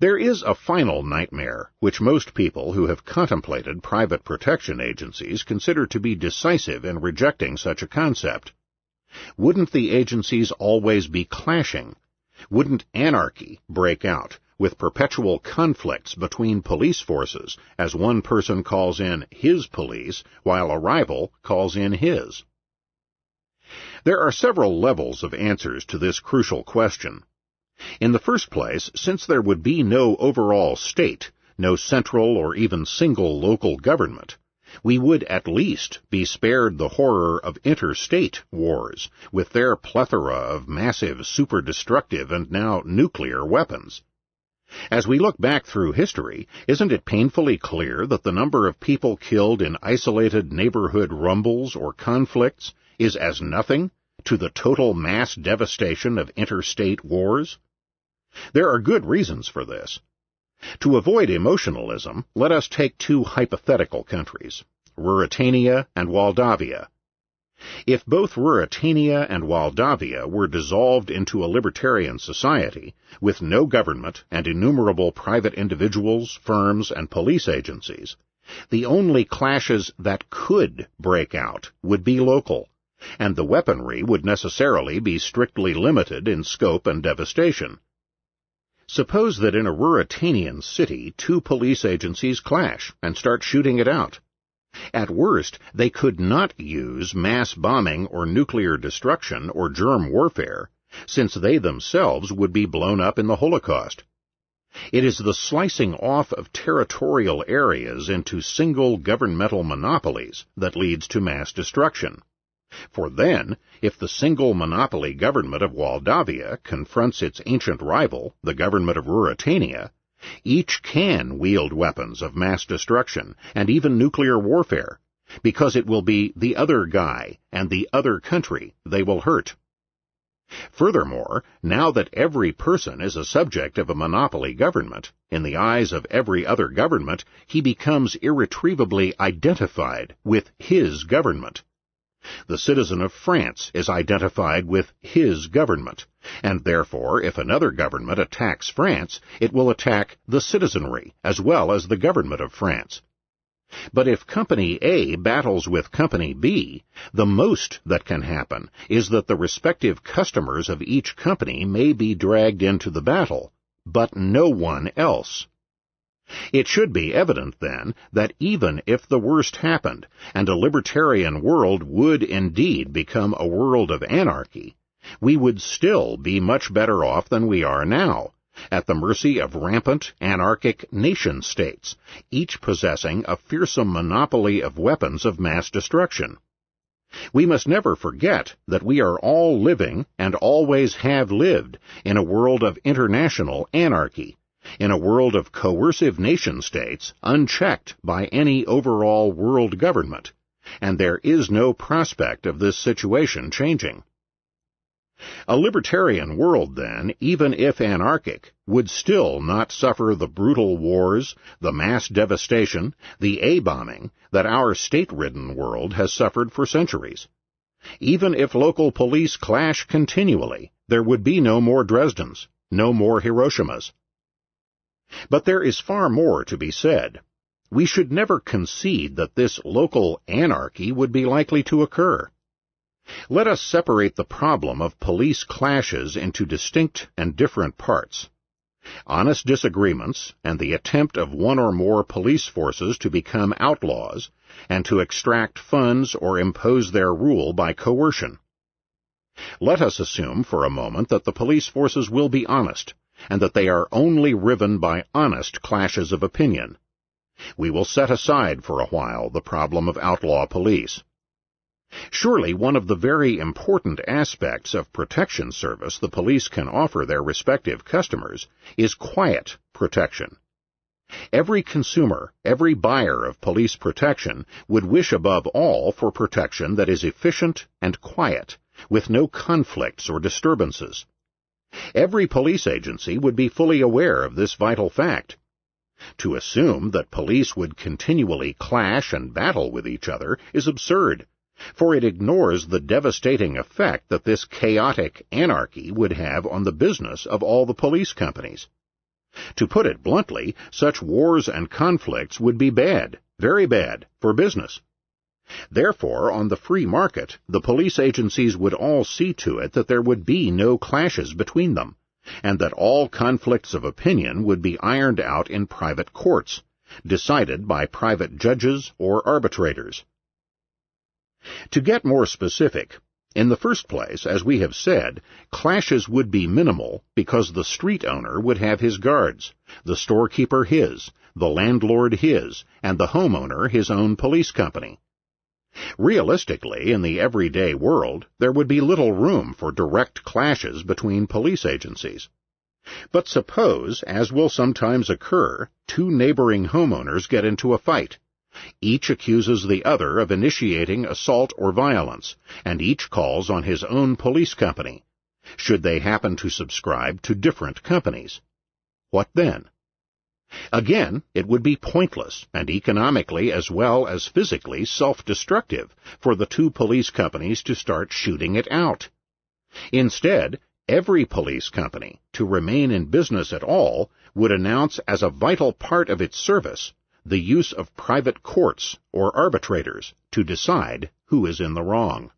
There is a final nightmare, which most people who have contemplated private protection agencies consider to be decisive in rejecting such a concept. Wouldn't the agencies always be clashing? Wouldn't anarchy break out with perpetual conflicts between police forces as one person calls in his police while a rival calls in his? There are several levels of answers to this crucial question. In the first place, since there would be no overall state, no central or even single local government, we would at least be spared the horror of interstate wars, with their plethora of massive, super destructive, and now nuclear weapons. As we look back through history, isn't it painfully clear that the number of people killed in isolated neighborhood rumbles or conflicts is as nothing to the total mass devastation of interstate wars? There are good reasons for this. To avoid emotionalism, let us take two hypothetical countries, Ruritania and Waldavia. If both Ruritania and Waldavia were dissolved into a libertarian society, with no government and innumerable private individuals, firms, and police agencies, the only clashes that could break out would be local and the weaponry would necessarily be strictly limited in scope and devastation. Suppose that in a Ruritanian city, two police agencies clash and start shooting it out. At worst, they could not use mass bombing or nuclear destruction or germ warfare, since they themselves would be blown up in the Holocaust. It is the slicing off of territorial areas into single governmental monopolies that leads to mass destruction. For then, if the single monopoly government of Waldavia confronts its ancient rival, the government of Ruritania, each can wield weapons of mass destruction and even nuclear warfare, because it will be the other guy and the other country they will hurt. Furthermore, now that every person is a subject of a monopoly government, in the eyes of every other government, he becomes irretrievably identified with his government, the citizen of France is identified with his government, and therefore, if another government attacks France, it will attack the citizenry as well as the government of France. But if Company A battles with Company B, the most that can happen is that the respective customers of each company may be dragged into the battle, but no one else. It should be evident, then, that even if the worst happened, and a libertarian world would indeed become a world of anarchy, we would still be much better off than we are now, at the mercy of rampant, anarchic nation states, each possessing a fearsome monopoly of weapons of mass destruction. We must never forget that we are all living, and always have lived, in a world of international anarchy, in a world of coercive nation states unchecked by any overall world government, and there is no prospect of this situation changing. A libertarian world, then, even if anarchic, would still not suffer the brutal wars, the mass devastation, the A bombing that our state ridden world has suffered for centuries. Even if local police clash continually, there would be no more Dresdens, no more Hiroshimas, but there is far more to be said. We should never concede that this local anarchy would be likely to occur. Let us separate the problem of police clashes into distinct and different parts. Honest disagreements and the attempt of one or more police forces to become outlaws and to extract funds or impose their rule by coercion. Let us assume for a moment that the police forces will be honest and that they are only riven by honest clashes of opinion. We will set aside for a while the problem of outlaw police. Surely one of the very important aspects of protection service the police can offer their respective customers is quiet protection. Every consumer, every buyer of police protection would wish above all for protection that is efficient and quiet, with no conflicts or disturbances. Every police agency would be fully aware of this vital fact. To assume that police would continually clash and battle with each other is absurd, for it ignores the devastating effect that this chaotic anarchy would have on the business of all the police companies. To put it bluntly, such wars and conflicts would be bad, very bad, for business. Therefore, on the free market, the police agencies would all see to it that there would be no clashes between them, and that all conflicts of opinion would be ironed out in private courts, decided by private judges or arbitrators. To get more specific, in the first place, as we have said, clashes would be minimal because the street owner would have his guards, the storekeeper his, the landlord his, and the homeowner his own police company. Realistically, in the everyday world, there would be little room for direct clashes between police agencies. But suppose, as will sometimes occur, two neighboring homeowners get into a fight. Each accuses the other of initiating assault or violence, and each calls on his own police company, should they happen to subscribe to different companies. What then? Again, it would be pointless and economically as well as physically self-destructive for the two police companies to start shooting it out. Instead, every police company, to remain in business at all, would announce as a vital part of its service the use of private courts or arbitrators to decide who is in the wrong.